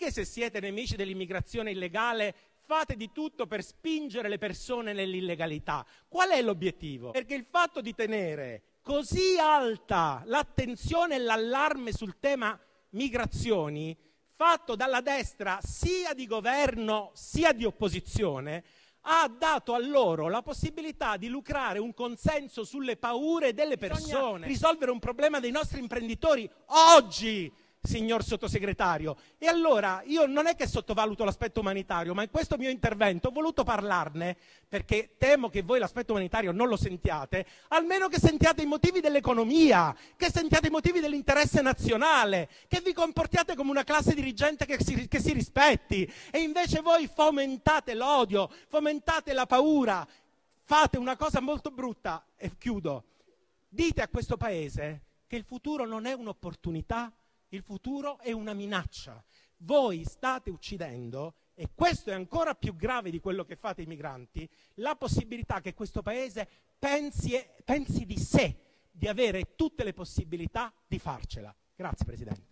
che se siete nemici dell'immigrazione illegale fate di tutto per spingere le persone nell'illegalità. Qual è l'obiettivo? Perché il fatto di tenere così alta l'attenzione e l'allarme sul tema migrazioni, fatto dalla destra sia di governo sia di opposizione, ha dato a loro la possibilità di lucrare un consenso sulle paure delle persone, Bisogna risolvere un problema dei nostri imprenditori oggi signor Sottosegretario. E allora io non è che sottovaluto l'aspetto umanitario, ma in questo mio intervento ho voluto parlarne perché temo che voi l'aspetto umanitario non lo sentiate, almeno che sentiate i motivi dell'economia, che sentiate i motivi dell'interesse nazionale, che vi comportiate come una classe dirigente che si, che si rispetti e invece voi fomentate l'odio, fomentate la paura, fate una cosa molto brutta e chiudo. Dite a questo paese che il futuro non è un'opportunità, il futuro è una minaccia. Voi state uccidendo, e questo è ancora più grave di quello che fate i migranti, la possibilità che questo Paese pensi, pensi di sé, di avere tutte le possibilità di farcela. Grazie Presidente.